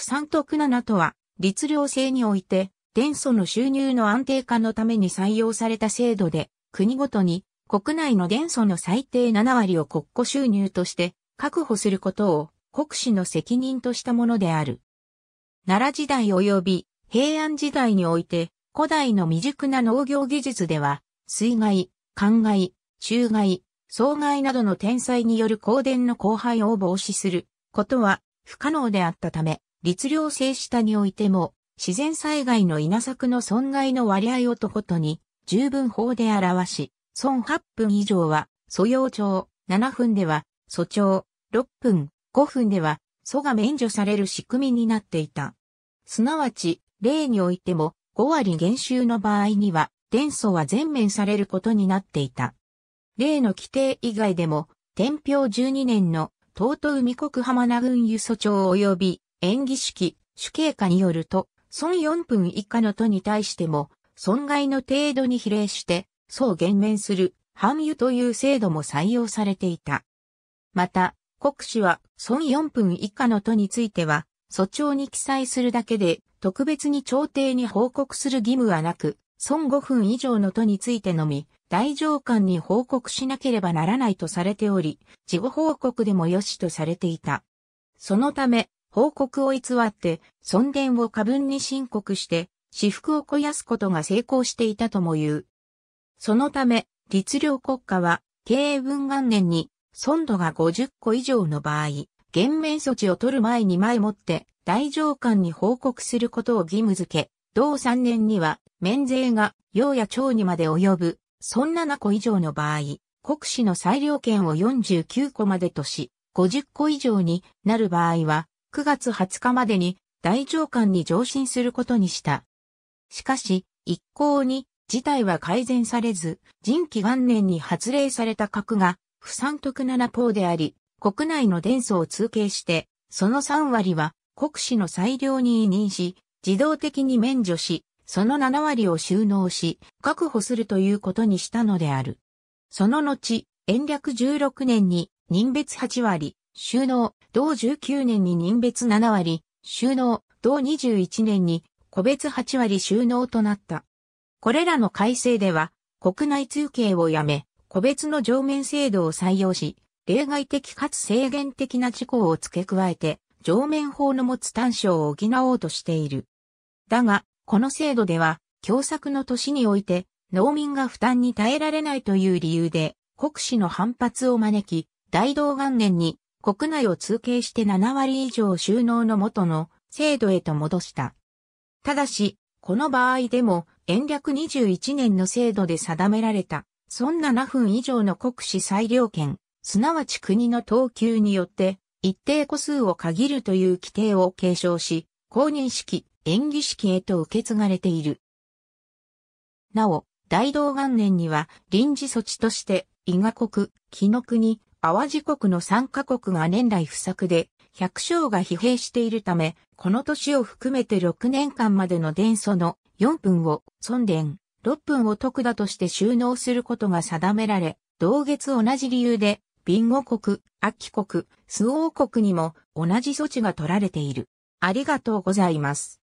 不三徳七とは、律令制において、伝祖の収入の安定化のために採用された制度で、国ごとに国内の伝祖の最低7割を国庫収入として確保することを国史の責任としたものである。奈良時代及び平安時代において、古代の未熟な農業技術では、水害、灌害、中害、障害などの天災による香典の荒廃を防止することは不可能であったため、律令制下においても、自然災害の稲作の損害の割合をとことに、十分法で表し、損8分以上は、素養帳7分では、素帳6分、5分では、素が免除される仕組みになっていた。すなわち、例においても、5割減収の場合には、伝素は全面されることになっていた。例の規定以外でも、天平12年の、東都海国浜名軍輸素帳及び演技式、主計下によると、損4分以下の都に対しても、損害の程度に比例して、そう減免する、反輸という制度も採用されていた。また、国史は、損4分以下の都については、訴状に記載するだけで、特別に朝廷に報告する義務はなく、損5分以上の都についてのみ、大上官に報告しなければならないとされており、事後報告でも良しとされていた。そのため、報告を偽って、尊厳を過分に申告して、私腹を肥やすことが成功していたとも言う。そのため、律令国家は、経営文元年に、尊度が50個以上の場合、減免措置を取る前に前もって、大上官に報告することを義務付け、同3年には、免税が、要や町にまで及ぶ、な7個以上の場合、国史の裁量権を49個までとし、50個以上になる場合は、9月20日までに大上官に上申することにした。しかし、一向に事態は改善されず、人気元年に発令された核が不三徳七法であり、国内の伝祖を通計して、その3割は国史の裁量に委任し、自動的に免除し、その7割を収納し、確保するということにしたのである。その後、延暦16年に、任別8割、収納、同19年に人別7割、収納、同21年に個別8割収納となった。これらの改正では、国内通計をやめ、個別の上面制度を採用し、例外的かつ制限的な事項を付け加えて、上面法の持つ短所を補おうとしている。だが、この制度では、共作の年において、農民が負担に耐えられないという理由で、国士の反発を招き、大同元年に国内を通経して7割以上収納の元の制度へと戻した。ただし、この場合でも、延暦21年の制度で定められた、損7分以上の国史裁量権、すなわち国の等級によって、一定個数を限るという規定を継承し、公認式、演技式へと受け継がれている。なお、大道元年には臨時措置として、伊賀国、紀の国、淡路国の参加国が年来不作で、百姓が疲弊しているため、この年を含めて6年間までの伝祖の4分を尊伝、6分を徳だとして収納することが定められ、同月同じ理由で、ビンゴ国、秋国、周王国にも同じ措置が取られている。ありがとうございます。